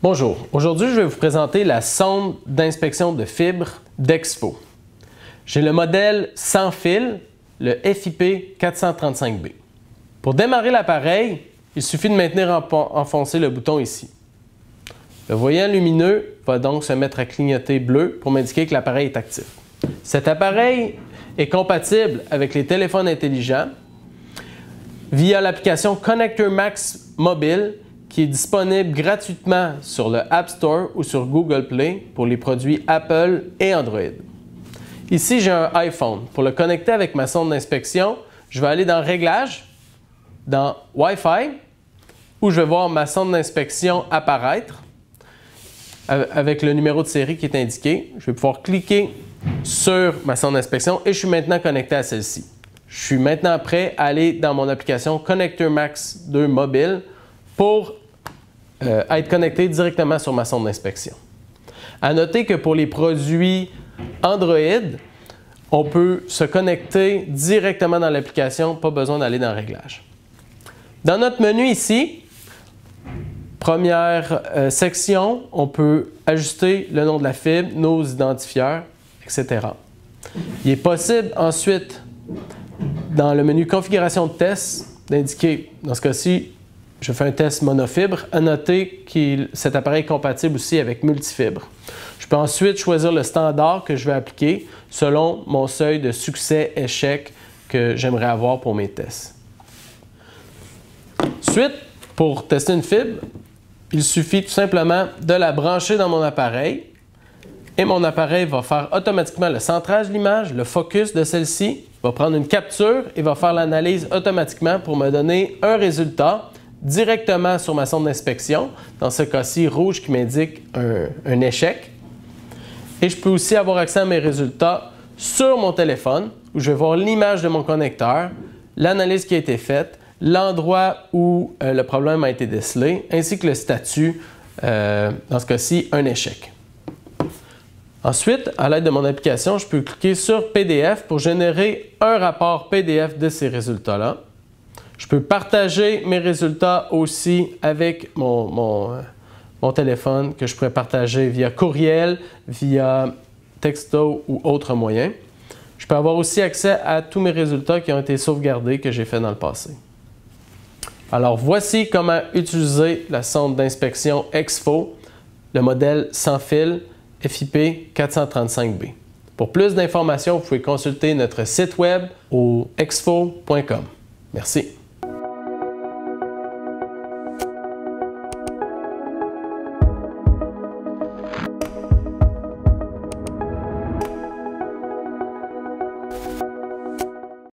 Bonjour, aujourd'hui je vais vous présenter la sonde d'inspection de fibres d'Expo. J'ai le modèle sans fil, le FIP 435B. Pour démarrer l'appareil, il suffit de maintenir enfoncé le bouton ici. Le voyant lumineux va donc se mettre à clignoter bleu pour m'indiquer que l'appareil est actif. Cet appareil est compatible avec les téléphones intelligents via l'application Connector Max Mobile qui est disponible gratuitement sur le App Store ou sur Google Play pour les produits Apple et Android. Ici, j'ai un iPhone. Pour le connecter avec ma sonde d'inspection, je vais aller dans Réglages, dans Wi-Fi, où je vais voir ma sonde d'inspection apparaître avec le numéro de série qui est indiqué. Je vais pouvoir cliquer sur ma sonde d'inspection et je suis maintenant connecté à celle-ci. Je suis maintenant prêt à aller dans mon application Connector Max 2 mobile pour euh, être connecté directement sur ma sonde d'inspection. À noter que pour les produits Android, on peut se connecter directement dans l'application, pas besoin d'aller dans Réglages. Dans notre menu ici, première euh, section, on peut ajuster le nom de la fibre, nos identifiants, etc. Il est possible ensuite, dans le menu Configuration de test, d'indiquer, dans ce cas-ci, je fais un test monofibre. À noter que cet appareil est compatible aussi avec multifibre. Je peux ensuite choisir le standard que je vais appliquer selon mon seuil de succès-échec que j'aimerais avoir pour mes tests. Ensuite, pour tester une fibre, il suffit tout simplement de la brancher dans mon appareil et mon appareil va faire automatiquement le centrage de l'image, le focus de celle-ci, va prendre une capture et va faire l'analyse automatiquement pour me donner un résultat directement sur ma sonde d'inspection, dans ce cas-ci rouge qui m'indique un, échec. Et je peux aussi avoir accès à mes résultats sur mon téléphone, où je vais voir l'image de mon connecteur, l'analyse qui a été faite, l'endroit où euh, le problème a été décelé, ainsi que le statut, euh, dans ce cas-ci, un échec. Ensuite, à l'aide de mon application, je peux cliquer sur PDF pour générer un rapport PDF de ces résultats-là. Je peux partager mes résultats aussi avec euh, mon, téléphone que je pourrais partager via courriel, via texto ou autre moyen. Je peux avoir aussi accès à tous mes résultats qui ont été sauvegardés que j'ai fait dans le passé. Alors voici comment utiliser la sonde d'inspection Exfo, le modèle sans fil FIP 435B. Pour plus d'informations, vous pouvez consulter notre site web au exfo.com. Merci.